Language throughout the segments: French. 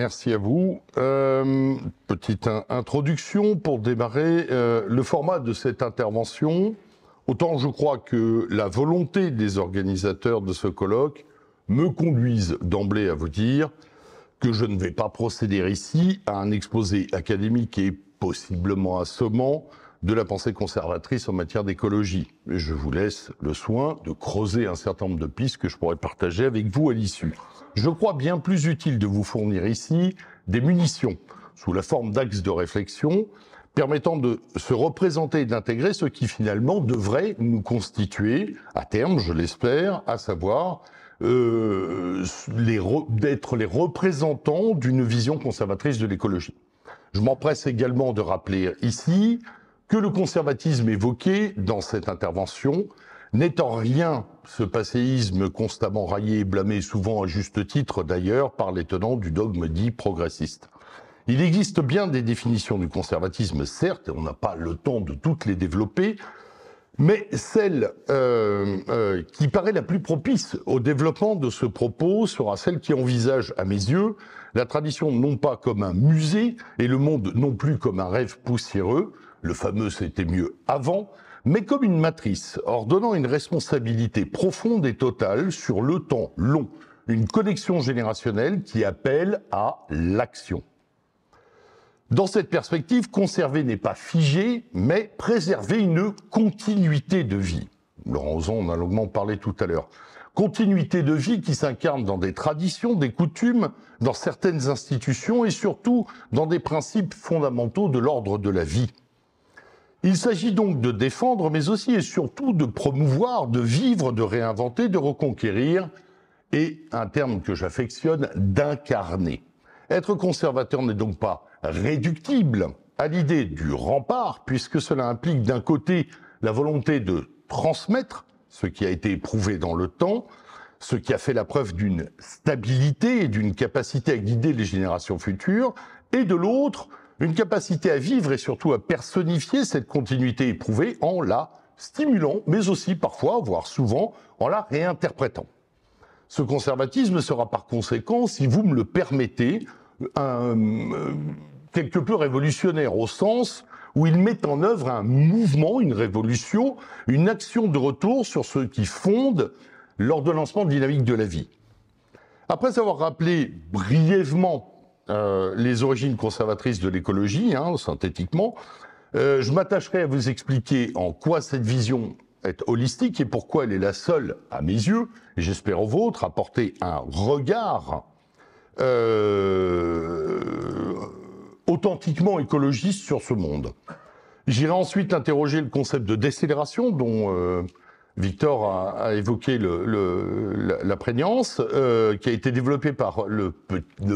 Merci à vous. Euh, petite introduction pour démarrer. Euh, le format de cette intervention, autant je crois que la volonté des organisateurs de ce colloque me conduise d'emblée à vous dire que je ne vais pas procéder ici à un exposé académique et possiblement assommant de la pensée conservatrice en matière d'écologie. Je vous laisse le soin de creuser un certain nombre de pistes que je pourrais partager avec vous à l'issue. Je crois bien plus utile de vous fournir ici des munitions sous la forme d'axes de réflexion permettant de se représenter et d'intégrer ce qui finalement devrait nous constituer, à terme, je l'espère, à savoir euh, d'être les représentants d'une vision conservatrice de l'écologie. Je m'empresse également de rappeler ici que le conservatisme évoqué dans cette intervention n'est en rien ce passéisme constamment raillé et blâmé, souvent à juste titre d'ailleurs, par les tenants du dogme dit progressiste. Il existe bien des définitions du conservatisme, certes, et on n'a pas le temps de toutes les développer, mais celle euh, euh, qui paraît la plus propice au développement de ce propos sera celle qui envisage, à mes yeux, la tradition non pas comme un musée et le monde non plus comme un rêve poussiéreux, le fameux c'était mieux avant, mais comme une matrice ordonnant une responsabilité profonde et totale sur le temps long, une connexion générationnelle qui appelle à l'action. Dans cette perspective, conserver n'est pas figer, mais préserver une continuité de vie. Laurent Ozon en a longuement parlé tout à l'heure. Continuité de vie qui s'incarne dans des traditions, des coutumes, dans certaines institutions et surtout dans des principes fondamentaux de l'ordre de la vie. Il s'agit donc de défendre, mais aussi et surtout de promouvoir, de vivre, de réinventer, de reconquérir, et un terme que j'affectionne, d'incarner. Être conservateur n'est donc pas réductible à l'idée du rempart, puisque cela implique d'un côté la volonté de transmettre ce qui a été éprouvé dans le temps, ce qui a fait la preuve d'une stabilité et d'une capacité à guider les générations futures, et de l'autre, une capacité à vivre et surtout à personnifier cette continuité éprouvée en la stimulant, mais aussi parfois, voire souvent, en la réinterprétant. Ce conservatisme sera par conséquent, si vous me le permettez, un, euh, quelque peu révolutionnaire au sens où il met en œuvre un mouvement, une révolution, une action de retour sur ce qui fonde l'ordonnancement dynamique de la vie. Après avoir rappelé brièvement euh, les origines conservatrices de l'écologie, hein, synthétiquement. Euh, je m'attacherai à vous expliquer en quoi cette vision est holistique et pourquoi elle est la seule, à mes yeux, et j'espère au vôtre, à porter un regard euh, authentiquement écologiste sur ce monde. J'irai ensuite interroger le concept de décélération dont Victor a, évoqué le, la, prégnance, qui a été développé par le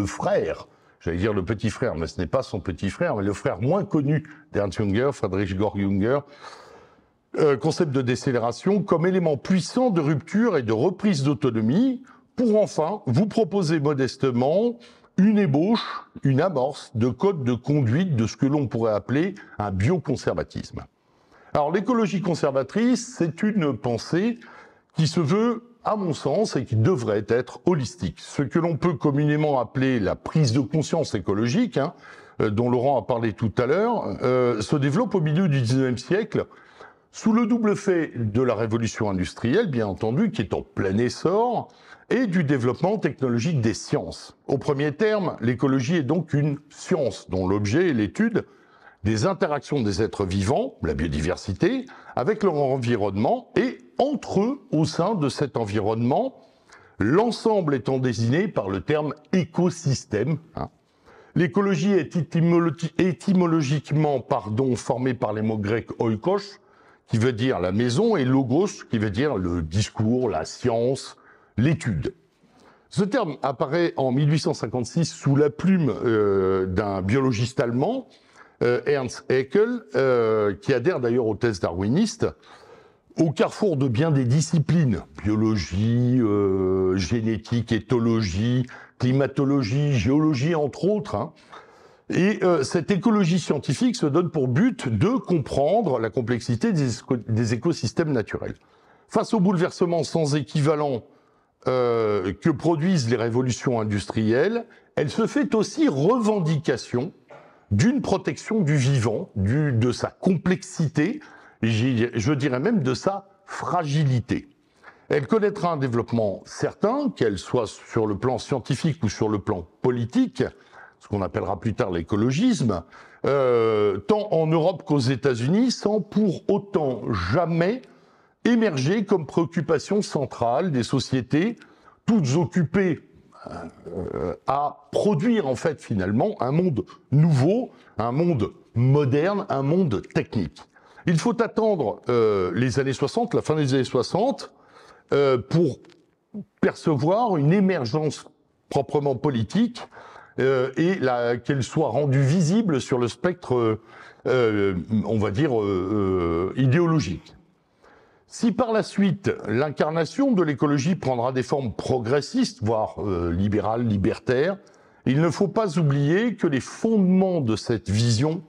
frère j'allais dire le petit frère, mais ce n'est pas son petit frère, mais le frère moins connu d'Ernst Junger, Friedrich Georg Junger, euh, concept de décélération comme élément puissant de rupture et de reprise d'autonomie, pour enfin vous proposer modestement une ébauche, une amorce de code de conduite de ce que l'on pourrait appeler un bioconservatisme. Alors l'écologie conservatrice, c'est une pensée qui se veut à mon sens, et qui devrait être holistique. Ce que l'on peut communément appeler la prise de conscience écologique, hein, euh, dont Laurent a parlé tout à l'heure, euh, se développe au milieu du 19e siècle sous le double fait de la révolution industrielle, bien entendu, qui est en plein essor, et du développement technologique des sciences. Au premier terme, l'écologie est donc une science dont l'objet est l'étude des interactions des êtres vivants, la biodiversité, avec leur environnement et entre eux au sein de cet environnement, l'ensemble étant désigné par le terme écosystème. Hein. L'écologie est étymologiquement pardon, formée par les mots grecs oikos, qui veut dire la maison, et logos, qui veut dire le discours, la science, l'étude. Ce terme apparaît en 1856 sous la plume euh, d'un biologiste allemand euh, Ernst Haeckel, euh, qui adhère d'ailleurs aux thèses darwinistes, au carrefour de bien des disciplines, biologie, euh, génétique, éthologie, climatologie, géologie, entre autres. Hein. Et cette écologie scientifique se donne pour but de comprendre la complexité des, écosystèmes naturels. Face au bouleversement sans équivalent que produisent les révolutions industrielles, elle se fait aussi revendication d'une protection du vivant, du, de sa complexité, je dirais même de sa fragilité. Elle connaîtra un développement certain, qu'elle soit sur le plan scientifique ou sur le plan politique, ce qu'on appellera plus tard l'écologisme, euh, tant en Europe qu'aux États-Unis, sans pour autant jamais émerger comme préoccupation centrale des sociétés, toutes occupées à produire en fait finalement un monde nouveau, un monde moderne, un monde technique. Il faut attendre euh, les années 60, la fin des années 60, euh, pour percevoir une émergence proprement politique euh, et qu'elle soit rendue visible sur le spectre, euh, euh, on va dire, euh, idéologique. Si par la suite l'incarnation de l'écologie prendra des formes progressistes, voire euh, libérales, libertaires, il ne faut pas oublier que les fondements de cette vision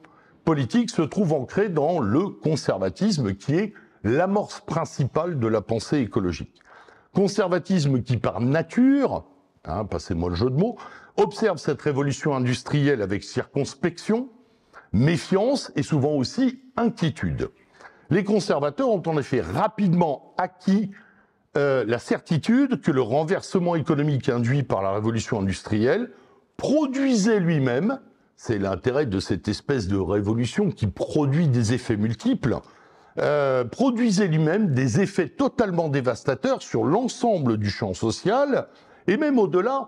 politique se trouvent ancrés dans le conservatisme qui est l'amorce principale de la pensée écologique. Conservatisme qui par nature, hein, passez-moi le jeu de mots, observe cette révolution industrielle avec circonspection, méfiance et souvent aussi inquiétude les conservateurs ont en effet rapidement acquis euh, la certitude que le renversement économique induit par la révolution industrielle produisait lui-même, c'est l'intérêt de cette espèce de révolution qui produit des effets multiples, euh, produisait lui-même des effets totalement dévastateurs sur l'ensemble du champ social et même au-delà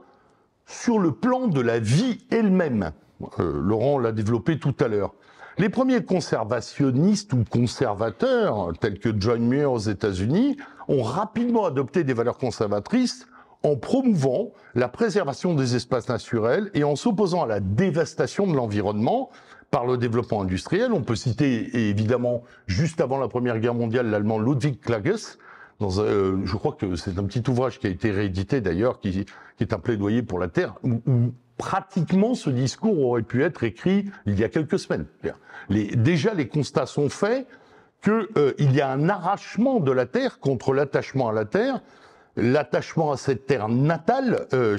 sur le plan de la vie elle-même. Euh, Laurent l'a développé tout à l'heure. Les premiers conservationnistes ou conservateurs, tels que John Muir aux États-Unis, ont rapidement adopté des valeurs conservatrices en promouvant la préservation des espaces naturels et en s'opposant à la dévastation de l'environnement par le développement industriel. On peut citer évidemment, juste avant la Première Guerre mondiale, l'allemand Ludwig Klages. Dans, euh, je crois que c'est un petit ouvrage qui a été réédité d'ailleurs, qui, est un plaidoyer pour la terre, pratiquement ce discours aurait pu être écrit il y a quelques semaines. déjà, les constats sont faits qu'il euh, y a un arrachement de la terre contre l'attachement à la terre, l'attachement à cette terre natale, euh,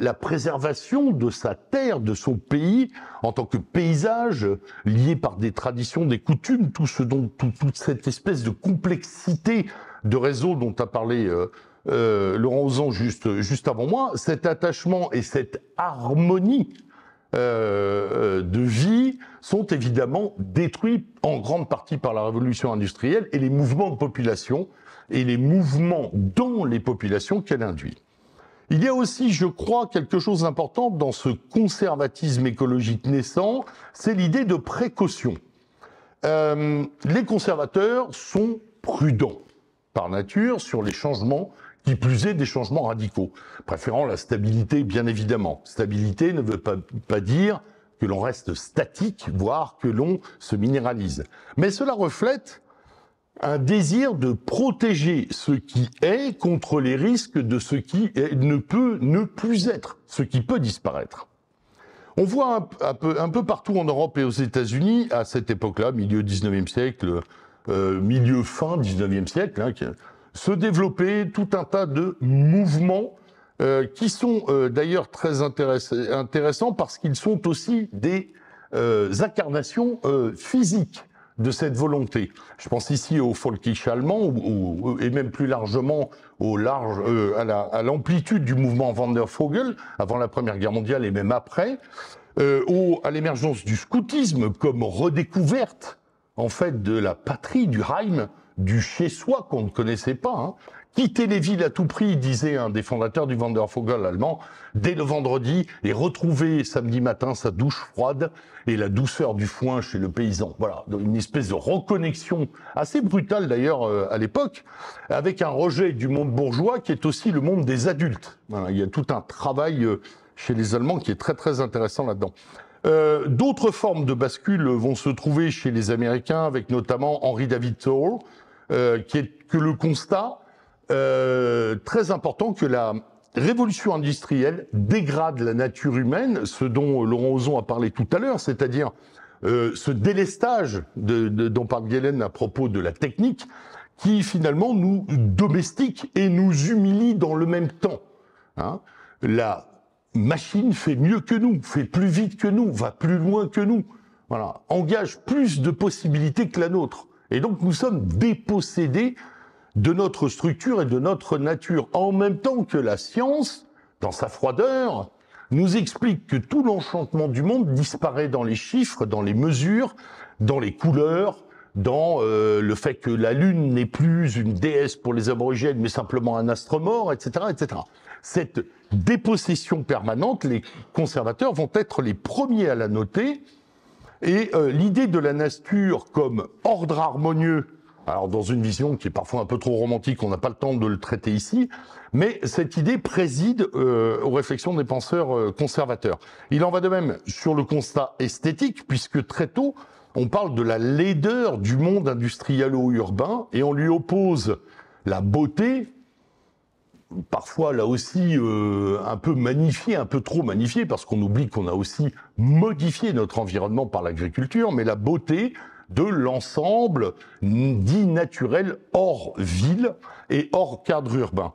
la préservation de sa terre, de son pays, en tant que paysage, lié par des traditions, des coutumes, tout ce dont, toute cette espèce de complexité de réseau dont a parlé euh, euh, Laurent Osan juste, juste avant moi, cet attachement et cette harmonie euh, euh, de vie sont évidemment détruits en grande partie par la révolution industrielle et les mouvements de population et les mouvements dans les populations qu'elle induit. Il y a aussi, je crois, quelque chose d'important dans ce conservatisme écologique naissant, c'est l'idée de précaution. les conservateurs sont prudents par nature sur les changements qui plus est des changements radicaux, préférant la stabilité bien évidemment. Stabilité ne veut pas, dire que l'on reste statique, voire que l'on se minéralise. Mais cela reflète un désir de protéger ce qui est contre les risques de ce qui ne peut ne plus être, ce qui peut disparaître. On voit un, peu, un peu, partout en Europe et aux États-Unis, à cette époque-là, milieu 19e siècle, euh, milieu fin 19e siècle, hein, se développer tout un tas de mouvements euh, qui sont euh, d'ailleurs très intéressants parce qu'ils sont aussi des euh, incarnations euh, physiques de cette volonté. Je pense ici au folkish allemand ou, euh, et même plus largement au large, à l'amplitude du mouvement Van der Vogel avant la Première Guerre mondiale et même après, au, à l'émergence du scoutisme comme redécouverte en fait de la patrie du Heim du chez-soi qu'on ne connaissait pas. Hein. Quitter les villes à tout prix, disait un des fondateurs du Wanderfogel allemand, dès le vendredi et retrouver samedi matin sa douche froide et la douceur du foin chez le paysan. Voilà, une espèce de reconnexion assez brutale d'ailleurs euh, à l'époque, avec un rejet du monde bourgeois qui est aussi le monde des adultes. il y a tout un travail euh, chez les Allemands qui est très très intéressant là-dedans. Euh, d'autres formes de bascule vont se trouver chez les Américains, avec notamment Henry David Thoreau, euh, qui est que le constat euh, très important que la révolution industrielle dégrade la nature humaine, ce dont Laurent Ozon a parlé tout à l'heure, c'est-à-dire euh, ce délestage de, de, dont parle à propos de la technique, qui finalement nous domestique et nous humilie dans le même temps. Hein. la machine fait mieux que nous, fait plus vite que nous, va plus loin que nous, voilà, engage plus de possibilités que la nôtre. Et donc nous sommes dépossédés de notre structure et de notre nature, en même temps que la science, dans sa froideur, nous explique que tout l'enchantement du monde disparaît dans les chiffres, dans les mesures, dans les couleurs, dans euh, le fait que la Lune n'est plus une déesse pour les aborigènes, mais simplement un mort, etc., etc. Cette dépossession permanente, les conservateurs vont être les premiers à la noter, et euh, l'idée de la nature comme ordre harmonieux, alors dans une vision qui est parfois un peu trop romantique, on n'a pas le temps de le traiter ici, mais cette idée préside euh, aux réflexions des penseurs euh, conservateurs. Il en va de même sur le constat esthétique, puisque très tôt, on parle de la laideur du monde industriel ou urbain et on lui oppose la beauté parfois là aussi euh, un peu magnifié, un peu trop magnifié, parce qu'on oublie qu'on a aussi modifié notre environnement par l'agriculture, mais la beauté de l'ensemble dit naturel hors ville et hors cadre urbain.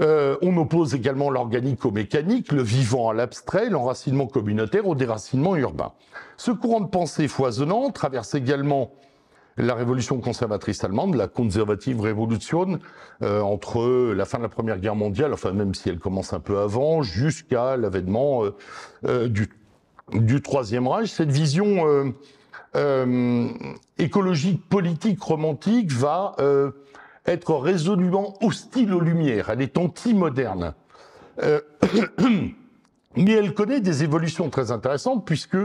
Euh, on oppose également lorganico mécanique, le vivant à l'abstrait, l'enracinement communautaire au déracinement urbain. Ce courant de pensée foisonnant traverse également la révolution conservatrice allemande, la Conservative révolution, euh, entre la fin de la Première Guerre mondiale, enfin même si elle commence un peu avant, jusqu'à l'avènement euh, euh, du, du Troisième Reich. Cette vision écologique, politique, romantique va être résolument hostile aux Lumières. Elle est anti-moderne. mais elle connaît des évolutions très intéressantes puisque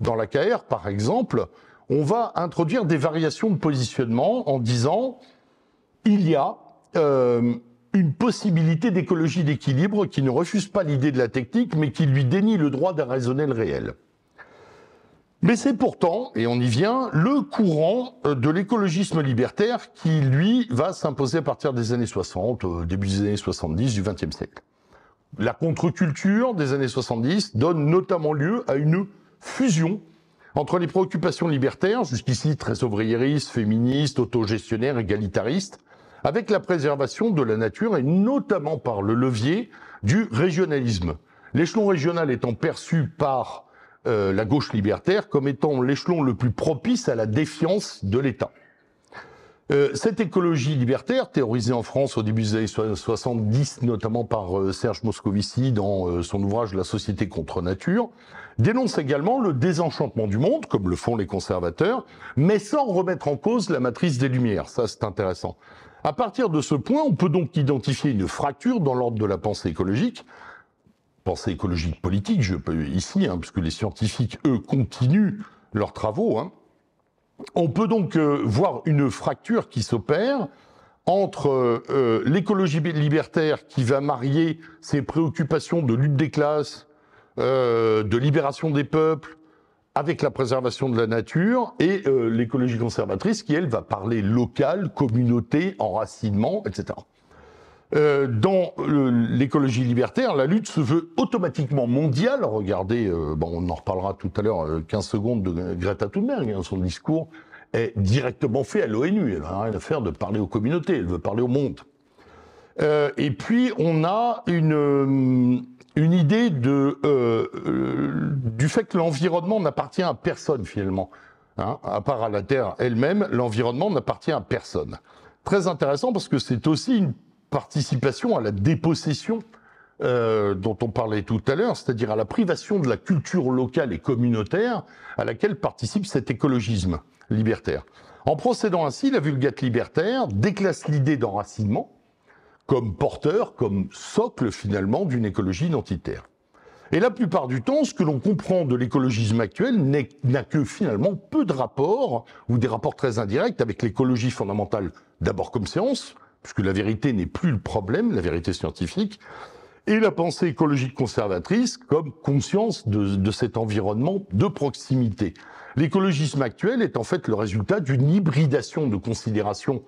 dans la KR, par exemple, on va introduire des variations de positionnement en disant il y a euh, une possibilité d'écologie d'équilibre qui ne refuse pas l'idée de la technique, mais qui lui dénie le droit d'un le réel. Mais c'est pourtant, et on y vient, le courant euh, de l'écologisme libertaire qui, lui, va s'imposer à partir des années 60, euh, début des années 70 du XXe siècle. La contre-culture des années 70 donne notamment lieu à une fusion entre les préoccupations libertaires, jusqu'ici très ouvriéristes, féministes, autogestionnaires, égalitaristes, avec la préservation de la nature et notamment par le levier du régionalisme. L'échelon régional étant perçu par euh, la gauche libertaire comme étant l'échelon le plus propice à la défiance de l'État. Euh, cette écologie libertaire, théorisée en France au début des années 70, notamment par euh, Serge Moscovici dans euh, son ouvrage La société contre nature, dénonce également le désenchantement du monde, comme le font les conservateurs, mais sans remettre en cause la matrice des Lumières. Ça, c'est intéressant. À partir de ce point, on peut donc identifier une fracture dans l'ordre de la pensée écologique, pensée écologique politique, je peux ici, hein, puisque les scientifiques, eux, continuent leurs travaux, hein, on peut donc euh, voir une fracture qui s'opère entre euh, l'écologie libertaire qui va marier ses préoccupations de lutte des classes, euh, de libération des peuples, avec la préservation de la nature, et l'écologie conservatrice qui, elle, va parler local, communauté, enracinement, etc. Euh, dans euh, l'écologie libertaire, la lutte se veut automatiquement mondiale. Regardez, euh, bon, on en reparlera tout à l'heure, 15 secondes de Greta Thunberg, hein, son discours est directement fait à l'ONU. Elle n'a rien à faire de parler aux communautés, elle veut parler au monde. et puis, on a une, une idée de, du fait que l'environnement n'appartient à personne, finalement. Hein, à part à la Terre elle-même, l'environnement n'appartient à personne. Très intéressant parce que c'est aussi une participation à la dépossession euh, dont on parlait tout à l'heure, c'est-à-dire à la privation de la culture locale et communautaire à laquelle participe cet écologisme libertaire. En procédant ainsi, la vulgate libertaire déclasse l'idée d'enracinement comme porteur, comme socle finalement d'une écologie identitaire. Et la plupart du temps, ce que l'on comprend de l'écologisme actuel n'a que finalement peu de rapports, ou des rapports très indirects, avec l'écologie fondamentale d'abord comme séance, puisque la vérité n'est plus le problème, la vérité scientifique, et la pensée écologique conservatrice comme conscience de, de cet environnement de proximité. L'écologisme actuel est en fait le résultat d'une hybridation de considérations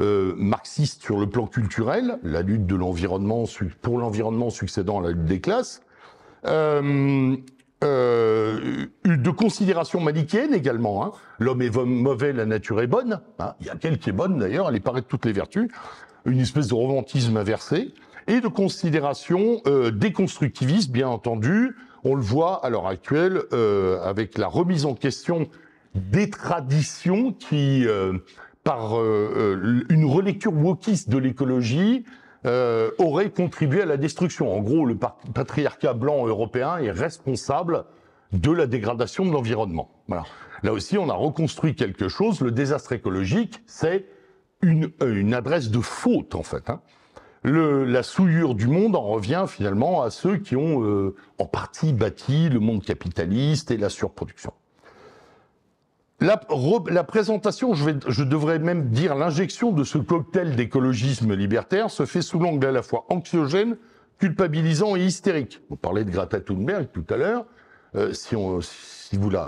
euh, marxistes sur le plan culturel, la lutte de l'environnement pour l'environnement succédant à la lutte des classes, euh, euh, de considération manichéenne également. Hein. L'homme est mauvais, la nature est bonne. Hein. Il y a quelque qui est bonne d'ailleurs, elle est parée de toutes les vertus. Une espèce de romantisme inversé et de considération euh, déconstructiviste, bien entendu. On le voit à l'heure actuelle euh, avec la remise en question des traditions qui, euh, par une relecture wokiste de l'écologie, euh, aurait contribué à la destruction. En gros, le patriarcat blanc européen est responsable de la dégradation de l'environnement. Voilà. Là aussi, on a reconstruit quelque chose. Le désastre écologique, c'est une, euh, une, adresse de faute, en fait. Hein. Le, la souillure du monde en revient finalement à ceux qui ont euh, en partie bâti le monde capitaliste et la surproduction. La, la présentation, je, je devrais même dire l'injection de ce cocktail d'écologisme libertaire se fait sous l'angle à la fois anxiogène, culpabilisant et hystérique. On parlait de grata Thunberg tout à l'heure. Euh, si, on, si, vous euh,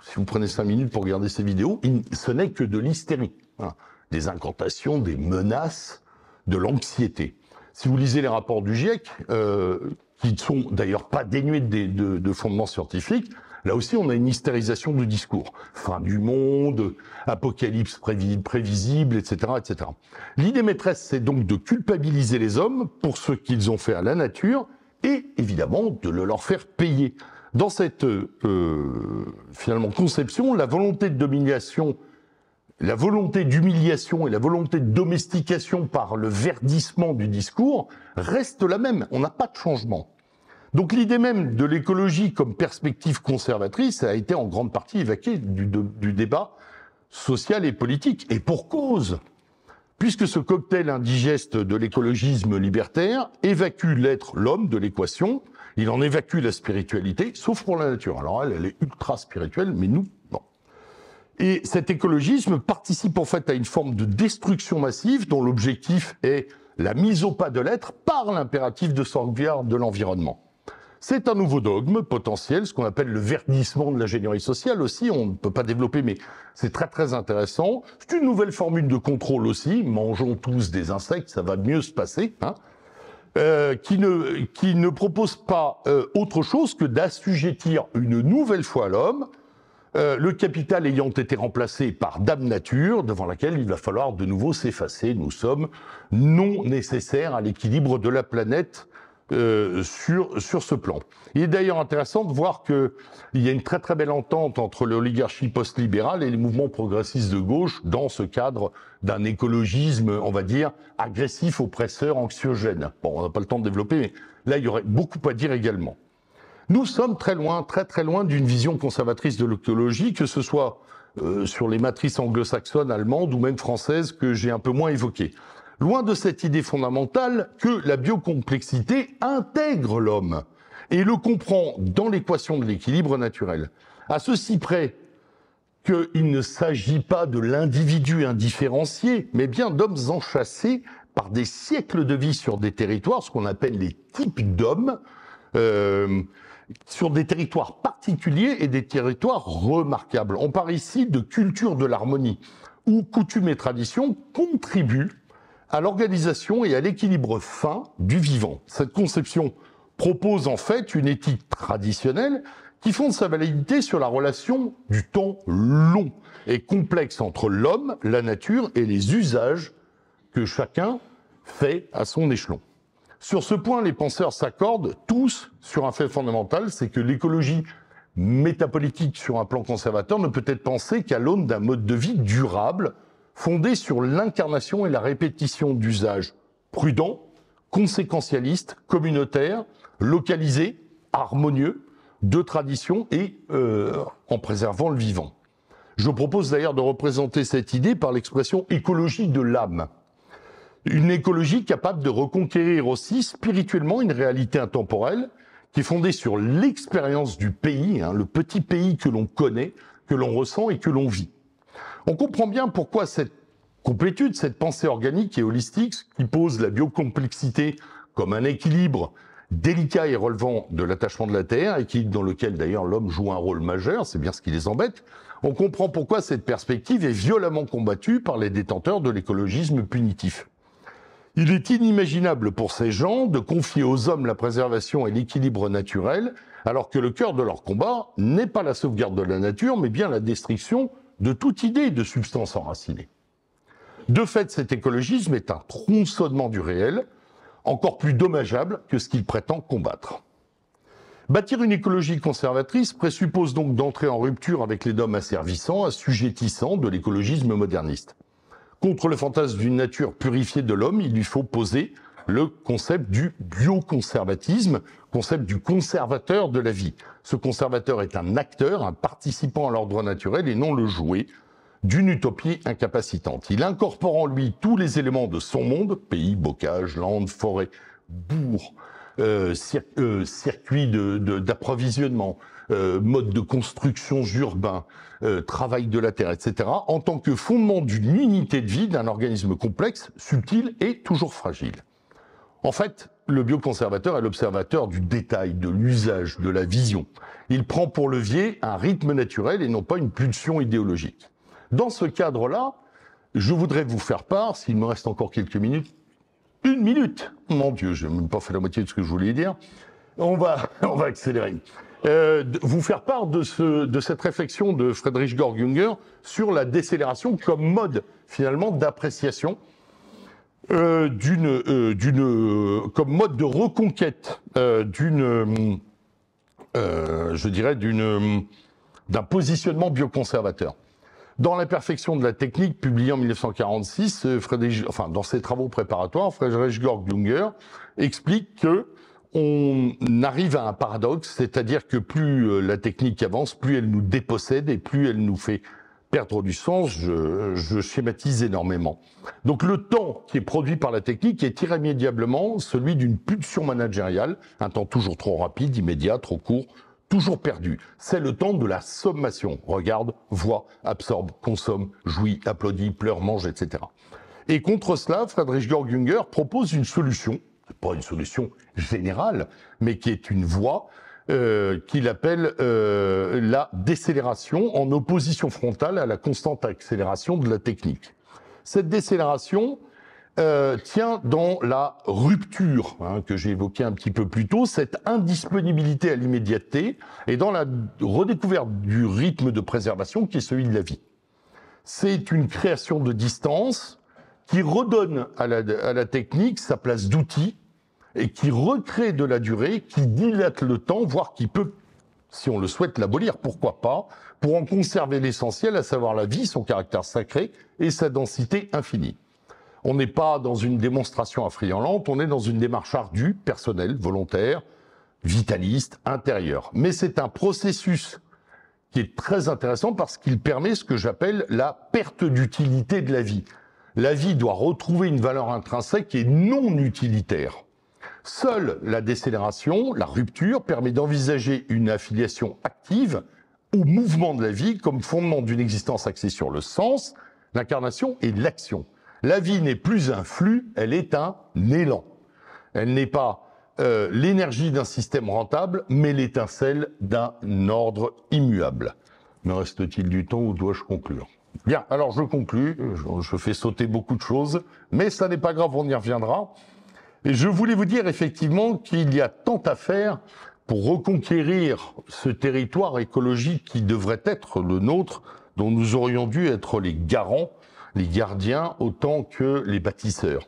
si vous prenez cinq minutes pour regarder ces vidéos, ce n'est que de l'hystérie, hein. des incantations, des menaces, de l'anxiété. Si vous lisez les rapports du GIEC, euh, qui ne sont d'ailleurs pas dénués de, de fondements scientifiques, Là aussi, on a une hystérisation du discours. Fin du monde, apocalypse prévisible, etc., etc. L'idée maîtresse, c'est donc de culpabiliser les hommes pour ce qu'ils ont fait à la nature et évidemment de le leur faire payer. Dans cette euh, euh, finalement conception, la volonté de domination, la volonté d'humiliation et la volonté de domestication par le verdissement du discours reste la même. On n'a pas de changement. Donc l'idée même de l'écologie comme perspective conservatrice a été en grande partie évacuée du, débat social et politique, et pour cause puisque ce cocktail indigeste de l'écologisme libertaire évacue l'être, l'homme de l'équation, il en évacue la spiritualité, sauf pour la nature. Alors elle, elle est ultra spirituelle, mais nous, non. Et cet écologisme participe en fait à une forme de destruction massive dont l'objectif est la mise au pas de l'être par l'impératif de sauvegarde de l'environnement. C'est un nouveau dogme potentiel, ce qu'on appelle le verdissement de l'ingénierie sociale aussi. On ne peut pas développer, mais c'est très très intéressant. C'est une nouvelle formule de contrôle aussi. Mangeons tous des insectes, ça va mieux se passer. Hein. Euh, qui ne qui ne propose pas euh, autre chose que d'assujettir une nouvelle fois l'homme, euh, le capital ayant été remplacé par dame nature, devant laquelle il va falloir de nouveau s'effacer. Nous sommes non nécessaires à l'équilibre de la planète euh, sur, ce plan. Il est d'ailleurs intéressant de voir qu'il y a une très très belle entente entre l'oligarchie post-libérale et les mouvements progressistes de gauche dans ce cadre d'un écologisme, on va dire, agressif, oppresseur, anxiogène. Bon, on n'a pas le temps de développer, mais là, il y aurait beaucoup à dire également. Nous sommes très loin, très très loin d'une vision conservatrice de l'écologie, que ce soit euh, sur les matrices anglo-saxonnes, allemandes ou même françaises, que j'ai un peu moins évoquées loin de cette idée fondamentale que la biocomplexité intègre l'homme et le comprend dans l'équation de l'équilibre naturel. À ceci près qu'il ne s'agit pas de l'individu indifférencié, mais bien d'hommes enchâssés par des siècles de vie sur des territoires, ce qu'on appelle les types d'hommes, euh, sur des territoires particuliers et des territoires remarquables. On parle ici de culture de l'harmonie, où coutumes et tradition contribuent à l'organisation et à l'équilibre fin du vivant. Cette conception propose en fait une éthique traditionnelle qui fonde sa validité sur la relation du temps long et complexe entre l'homme, la nature et les usages que chacun fait à son échelon. Sur ce point, les penseurs s'accordent tous sur un fait fondamental, c'est que l'écologie métapolitique sur un plan conservateur ne peut être pensée qu'à l'aune d'un mode de vie durable, fondée sur l'incarnation et la répétition d'usages prudents, conséquentialistes, communautaires, localisés, harmonieux, de tradition et euh, en préservant le vivant. Je propose d'ailleurs de représenter cette idée par l'expression écologie de l'âme. Une écologie capable de reconquérir aussi spirituellement une réalité intemporelle qui est fondée sur l'expérience du pays, hein, le petit pays que l'on connaît, que l'on ressent et que l'on vit. On comprend bien pourquoi cette complétude, cette pensée organique et holistique qui pose la biocomplexité comme un équilibre délicat et relevant de l'attachement de la Terre, et qui, dans lequel d'ailleurs l'homme joue un rôle majeur, c'est bien ce qui les embête, on comprend pourquoi cette perspective est violemment combattue par les détenteurs de l'écologisme punitif. Il est inimaginable pour ces gens de confier aux hommes la préservation et l'équilibre naturel, alors que le cœur de leur combat n'est pas la sauvegarde de la nature, mais bien la destruction de toute idée de substance enracinée. De fait, cet écologisme est un tronçonnement du réel, encore plus dommageable que ce qu'il prétend combattre. Bâtir une écologie conservatrice présuppose donc d'entrer en rupture avec les dômes asservissants, assujettissants de l'écologisme moderniste. Contre le fantasme d'une nature purifiée de l'homme, il lui faut poser le concept du bioconservatisme concept du conservateur de la vie. Ce conservateur est un acteur, un participant à l'ordre naturel et non le jouet d'une utopie incapacitante. Il incorpore en lui tous les éléments de son monde, pays, bocage, landes, forêts, bourg, euh, euh, circuits d'approvisionnement, de, de, euh, modes de construction urbain, euh, travail de la terre, etc., en tant que fondement d'une unité de vie d'un organisme complexe, subtil et toujours fragile. En fait, le bioconservateur est l'observateur du détail, de l'usage, de la vision. Il prend pour levier un rythme naturel et non pas une pulsion idéologique. Dans ce cadre-là, je voudrais vous faire part, s'il me reste encore quelques minutes, une minute. Mon Dieu, je n'ai même pas fait la moitié de ce que je voulais dire. On va, on va accélérer. Euh, vous faire part de, ce, de cette réflexion de Friedrich Gorgunger sur la décélération comme mode finalement d'appréciation euh, d'une, euh, d'une, euh, comme mode de reconquête d'une, je dirais d'une, d'un positionnement bioconservateur. Dans la perfection de la technique, publiée en 1946, Frédéric, enfin, dans ses travaux préparatoires, Friedrich Georg Junger explique que on arrive à un paradoxe, c'est-à-dire que plus la technique avance, plus elle nous dépossède et plus elle nous fait perdre du sens, je, schématise énormément. Donc le temps qui est produit par la technique est irrémédiablement celui d'une pulsion managériale, un temps toujours trop rapide, immédiat, trop court, toujours perdu. C'est le temps de la sommation. Regarde, voit, absorbe, consomme, jouit, applaudit, pleure, mange, etc. Et contre cela, Friedrich Georg Junger propose une solution, pas une solution générale, mais qui est une voie euh, qu'il appelle euh, la décélération en opposition frontale à la constante accélération de la technique. Cette décélération euh, tient dans la rupture hein, que j'ai évoquée un petit peu plus tôt, cette indisponibilité à l'immédiateté et dans la redécouverte du rythme de préservation qui est celui de la vie. C'est une création de distance qui redonne à la, à la technique sa place d'outil et qui recrée de la durée, qui dilate le temps, voire qui peut, si on le souhaite, l'abolir. Pourquoi pas Pour en conserver l'essentiel, à savoir la vie, son caractère sacré et sa densité infinie. On n'est pas dans une démonstration affriolante, on est dans une démarche ardue, personnelle, volontaire, vitaliste, intérieure. Mais c'est un processus qui est très intéressant parce qu'il permet ce que j'appelle la perte d'utilité de la vie. La vie doit retrouver une valeur intrinsèque et non utilitaire. Seule la décélération, la rupture, permet d'envisager une affiliation active au mouvement de la vie comme fondement d'une existence axée sur le sens, l'incarnation et l'action. La vie n'est plus un flux, elle est un élan. Elle n'est pas euh, l'énergie d'un système rentable, mais l'étincelle d'un ordre immuable. Me reste-t-il du temps ou dois-je conclure Bien, alors je conclus, je, je fais sauter beaucoup de choses, mais ça n'est pas grave, on y reviendra. Et je voulais vous dire effectivement qu'il y a tant à faire pour reconquérir ce territoire écologique qui devrait être le nôtre, dont nous aurions dû être les garants, les gardiens, autant que les bâtisseurs.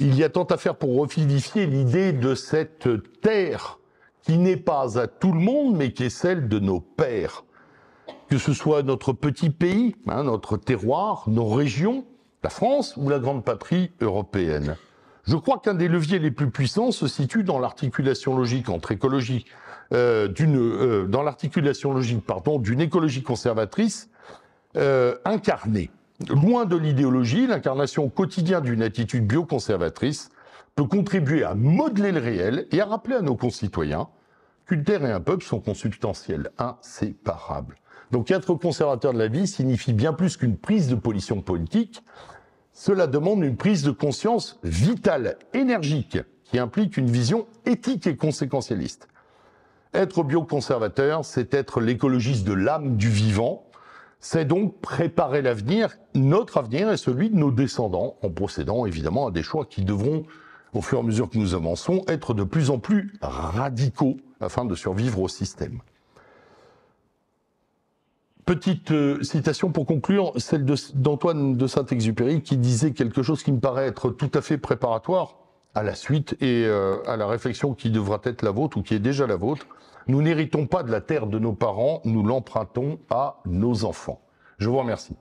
Il y a tant à faire pour revivifier l'idée de cette terre qui n'est pas à tout le monde, mais qui est celle de nos pères. Que ce soit notre petit pays, hein, notre terroir, nos régions, la France ou la grande patrie européenne. Je crois qu'un des leviers les plus puissants se situe dans l'articulation logique entre écologie, euh, d'une, euh, dans l'articulation logique, pardon, d'une écologie conservatrice euh, incarnée. Loin de l'idéologie, l'incarnation au quotidien d'une attitude bioconservatrice peut contribuer à modeler le réel et à rappeler à nos concitoyens qu'une terre et un peuple sont consubstantiels, inséparables. Donc être conservateur de la vie signifie bien plus qu'une prise de position politique, cela demande une prise de conscience vitale, énergique, qui implique une vision éthique et conséquentialiste. Être bioconservateur, c'est être l'écologiste de l'âme du vivant, c'est donc préparer l'avenir, notre avenir et celui de nos descendants, en procédant évidemment à des choix qui devront, au fur et à mesure que nous avançons, être de plus en plus radicaux afin de survivre au système. Petite euh, citation pour conclure, celle d'Antoine de, Saint-Exupéry qui disait quelque chose qui me paraît être tout à fait préparatoire à la suite et euh, à la réflexion qui devra être la vôtre ou qui est déjà la vôtre. Nous n'héritons pas de la terre de nos parents, nous l'empruntons à nos enfants. Je vous remercie.